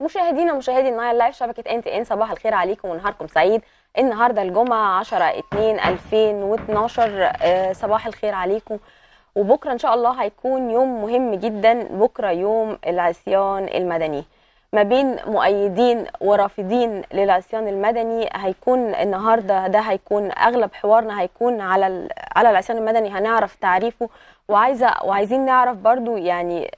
مشاهدينا مشاهدي النايل لايف شبكه ان تي ان صباح الخير عليكم ونهاركم سعيد النهارده الجمعه 10 2 2012 صباح الخير عليكم وبكره ان شاء الله هيكون يوم مهم جدا بكره يوم العصيان المدني ما بين مؤيدين ورافضين للعصيان المدني هيكون النهارده ده هيكون اغلب حوارنا هيكون على على العصيان المدني هنعرف تعريفه وعايزه وعايزين نعرف برضو يعني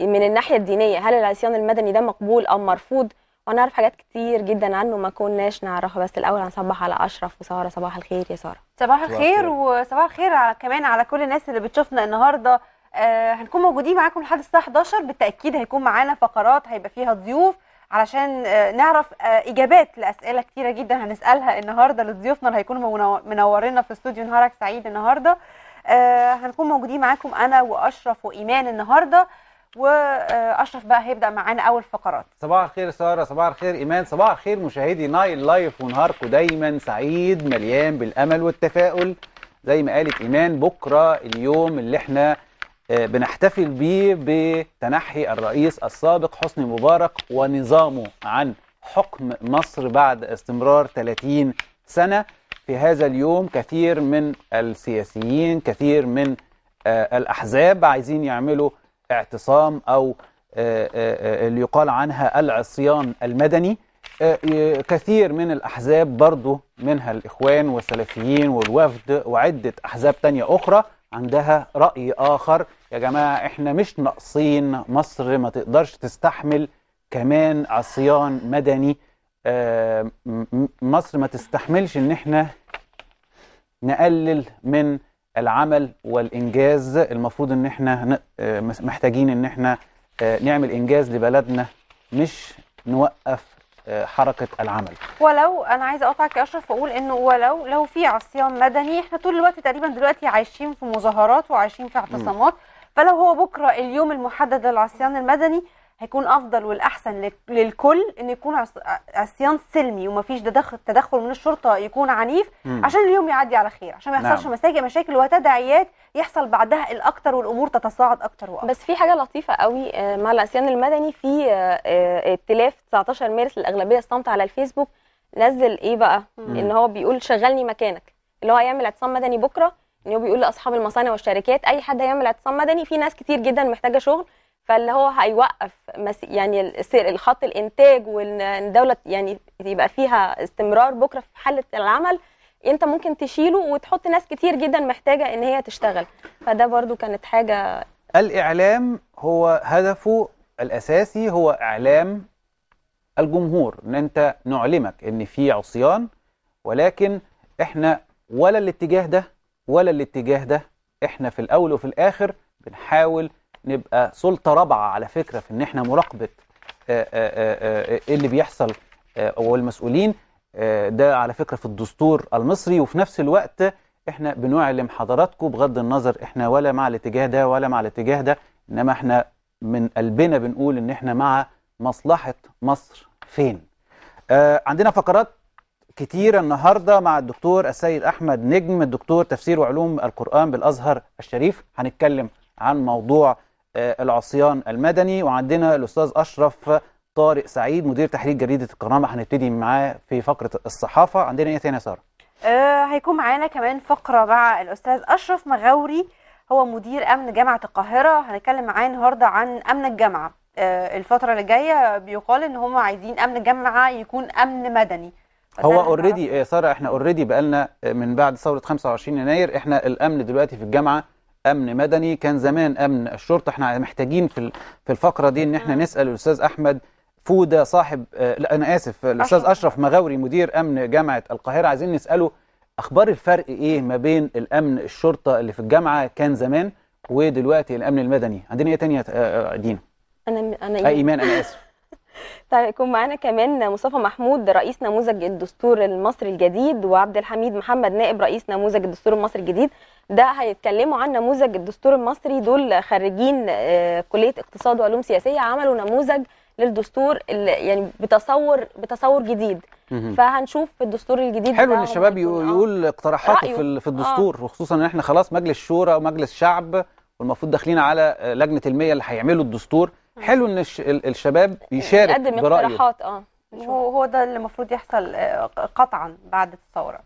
من الناحيه الدينيه هل العصيان المدني ده مقبول او مرفوض ونعرف حاجات كتير جدا عنه ما كناش نعرفها بس الاول هنصبح على اشرف وساره صباح الخير يا ساره صباح الخير وصباح الخير على كمان على كل الناس اللي بتشوفنا النهارده آه هنكون موجودين معاكم لحد الساعه 11 بالتاكيد هيكون معانا فقرات هيبقى فيها ضيوف علشان آه، نعرف آه، اجابات لاسئله كتيره جدا هنسالها النهارده لضيوفنا اللي هيكونوا منورينا في استوديو نهارك سعيد النهارده آه، هنكون موجودين معاكم انا واشرف وايمان النهارده واشرف بقى هيبدا معانا اول فقرات صباح الخير ساره صباح الخير ايمان صباح الخير مشاهدي نايل لايف ونهاركم دايما سعيد مليان بالامل والتفاؤل زي ما قالت ايمان بكره اليوم اللي احنا آه، بنحتفل بيه بتنحي الرئيس السابق حسني مبارك ونظامه عن حكم مصر بعد استمرار 30 سنه في هذا اليوم كثير من السياسيين كثير من آه، الاحزاب عايزين يعملوا اعتصام أو آه، آه، آه، اللي يقال عنها العصيان المدني كثير من الأحزاب برضو منها الإخوان والسلفيين والوفد وعدة أحزاب تانية أخرى عندها رأي آخر يا جماعة إحنا مش ناقصين مصر ما تقدرش تستحمل كمان عصيان مدني مصر ما تستحملش إن إحنا نقلل من العمل والإنجاز المفروض إن إحنا آه، محتاجين إن إحنا آه، نعمل إنجاز لبلدنا مش نوقف آه، حركة العمل ولو أنا عايزة أقطعك يا أشرف وأقول إنه ولو لو في عصيان مدني إحنا طول الوقت تقريبا دلوقتي عايشين في مظاهرات وعايشين في اعتصامات فلو هو بكرة اليوم المحدد للعصيان المدني هيكون افضل والاحسن للكل ان يكون عصيان سلمي ومفيش تدخل من الشرطه يكون عنيف عشان اليوم يعدي على خير عشان ما نعم. يحصلش نعم. مساجد مشاكل وتداعيات يحصل بعدها الاكتر والامور تتصاعد اكتر واكتر بس في حاجه لطيفه قوي آه، مع العصيان المدني في آه، آه، ائتلاف 19 مارس الاغلبيه الصامته على الفيسبوك نزل ايه بقى مم. ان هو بيقول شغلني مكانك اللي هو هيعمل اعتصام مدني بكره ان هو بيقول لاصحاب المصانع والشركات اي حد هيعمل اعتصام مدني في ناس كتير جدا محتاجه شغل فاللي هو هيوقف يعني خط الانتاج وان الدوله يعني يبقى فيها استمرار بكره في حاله العمل انت ممكن تشيله وتحط ناس كتير جدا محتاجه ان هي تشتغل فده برضو كانت حاجه الاعلام هو هدفه الاساسي هو اعلام الجمهور ان انت نعلمك ان في عصيان ولكن احنا ولا الاتجاه ده ولا الاتجاه ده احنا في الاول وفي الاخر بنحاول نبقى سلطة رابعة على فكرة في ان احنا مراقبة آه، آه، آه، ايه اللي بيحصل والمسؤولين ده على فكرة في الدستور المصري وفي نفس الوقت احنا بنعلم حضراتكم بغض النظر احنا ولا مع الاتجاه ده ولا مع الاتجاه ده انما احنا من قلبنا بنقول ان احنا مع مصلحة مصر فين آه عندنا فقرات كتيرة النهاردة مع الدكتور السيد أحمد نجم الدكتور تفسير وعلوم القرآن بالأزهر الشريف هنتكلم عن موضوع آه، العصيان المدني وعندنا الأستاذ أشرف طارق سعيد مدير تحرير جريدة الكرامة هنبتدي معاه في فقرة الصحافة عندنا إيه ثاني يا سارة؟ آه هيكون معانا كمان فقرة مع الأستاذ أشرف مغاوري هو مدير أمن جامعة القاهرة هنتكلم معاه النهاردة عن أمن الجامعة آه الفترة اللي جاية بيقال إن هم عايزين أمن الجامعة يكون أمن مدني هو اوريدي يا آه، ساره احنا اوريدي بقالنا من بعد ثوره 25 يناير احنا الامن دلوقتي في الجامعه امن مدني كان زمان امن الشرطه احنا محتاجين في في الفقره دي ان احنا نعم. نسال الاستاذ احمد فوده صاحب آه، لا انا اسف الاستاذ اشرف مغاوري مدير امن جامعه القاهره عايزين نساله اخبار الفرق ايه ما بين الامن الشرطه اللي في الجامعه كان زمان ودلوقتي الامن المدني عندنا ايه تانية آه، آه، دينا انا انا ايمان انا اسف طيب هيكون معانا كمان مصطفى محمود رئيس نموذج الدستور المصري الجديد وعبد الحميد محمد نائب رئيس نموذج الدستور المصري الجديد ده هيتكلموا عن نموذج الدستور المصري دول خريجين آه، كليه اقتصاد وعلوم سياسيه عملوا نموذج للدستور يعني بتصور بتصور جديد فهنشوف في الدستور الجديد حلو ان الشباب إيه. يقول اقتراحاته في في آه. الدستور آه. وخصوصا ان احنا خلاص مجلس شورى ومجلس شعب والمفروض داخلين على لجنه المية اللي هيعملوا الدستور حلو ان الشباب يشارك يقدم اقتراحات اه هو هو ده اللي المفروض يحصل آه، قطعا بعد الثوره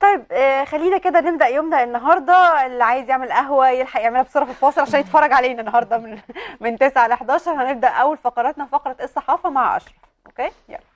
طيب آه، خلينا كده نبدا يومنا النهارده اللي عايز يعمل قهوه يلحق يعملها بسرعه في الفاصل عشان يتفرج علينا النهارده من من 9 ل 11 هنبدا اول فقراتنا فقره الصحافه مع اشرف اوكي يلا